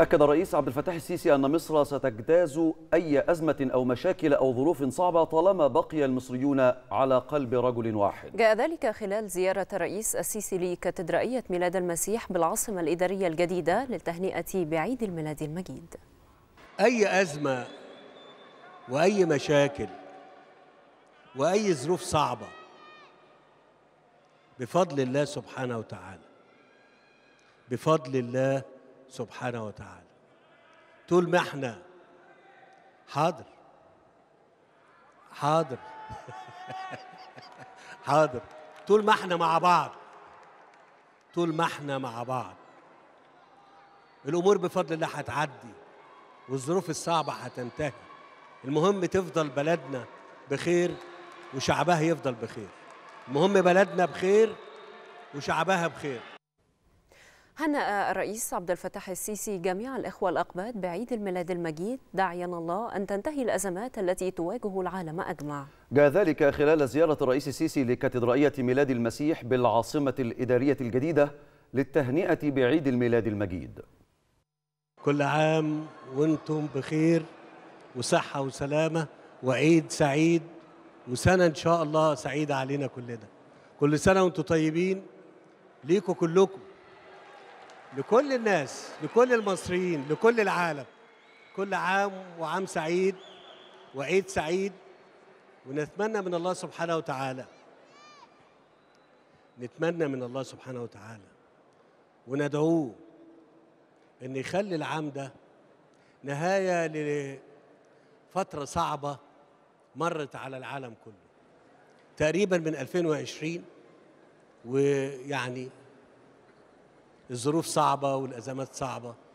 أكد الرئيس عبد الفتاح السيسي أن مصر ستجتاز أي أزمة أو مشاكل أو ظروف صعبة طالما بقي المصريون على قلب رجل واحد جاء ذلك خلال زيارة الرئيس السيسي لكاتدرائية ميلاد المسيح بالعاصمة الإدارية الجديدة للتهنئة بعيد الميلاد المجيد أي أزمة وأي مشاكل وأي ظروف صعبة بفضل الله سبحانه وتعالى بفضل الله سبحانه وتعالى طول ما احنا حاضر حاضر حاضر طول ما احنا مع بعض طول ما احنا مع بعض الامور بفضل الله هتعدي والظروف الصعبه هتنتهي المهم تفضل بلدنا بخير وشعبها يفضل بخير المهم بلدنا بخير وشعبها بخير هنأ الرئيس عبد الفتاح السيسي جميع الإخوة الأقباط بعيد الميلاد المجيد داعيا الله أن تنتهي الأزمات التي تواجه العالم أجمع جاء ذلك خلال زيارة الرئيس السيسي لكاتدرائية ميلاد المسيح بالعاصمة الإدارية الجديدة للتهنئة بعيد الميلاد المجيد كل عام وانتم بخير وصحة وسلامة وعيد سعيد وسنة إن شاء الله سعيدة علينا كلنا كل سنة وانتم طيبين ليكم كلكم لكل الناس لكل المصريين لكل العالم كل عام وعام سعيد وعيد سعيد ونتمنى من الله سبحانه وتعالى نتمنى من الله سبحانه وتعالى وندعوه ان يخلي العام ده نهايه لفتره صعبه مرت على العالم كله تقريبا من 2020 ويعني الظروف صعبه والازمات صعبه